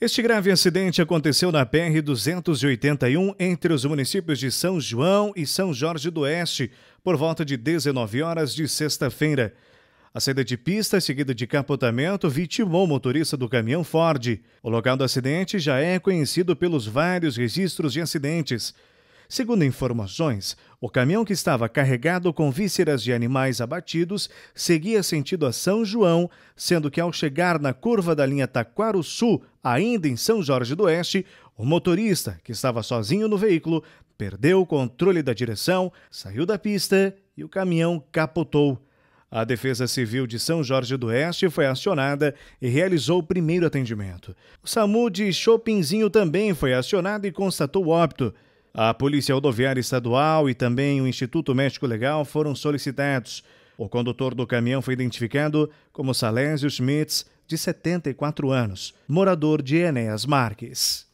Este grave acidente aconteceu na PR-281 entre os municípios de São João e São Jorge do Oeste, por volta de 19 horas de sexta-feira. A saída de pista, seguida de capotamento, vitimou o motorista do caminhão Ford. O local do acidente já é conhecido pelos vários registros de acidentes. Segundo informações, o caminhão que estava carregado com vísceras de animais abatidos seguia sentido a São João, sendo que ao chegar na curva da linha Taquaro Sul, ainda em São Jorge do Oeste, o motorista, que estava sozinho no veículo, perdeu o controle da direção, saiu da pista e o caminhão capotou. A Defesa Civil de São Jorge do Oeste foi acionada e realizou o primeiro atendimento. O SAMU de Chopinzinho também foi acionado e constatou o óbito. A Polícia Rodoviária Estadual e também o Instituto Médico Legal foram solicitados. O condutor do caminhão foi identificado como Salésio Schmitz, de 74 anos, morador de Enéas Marques.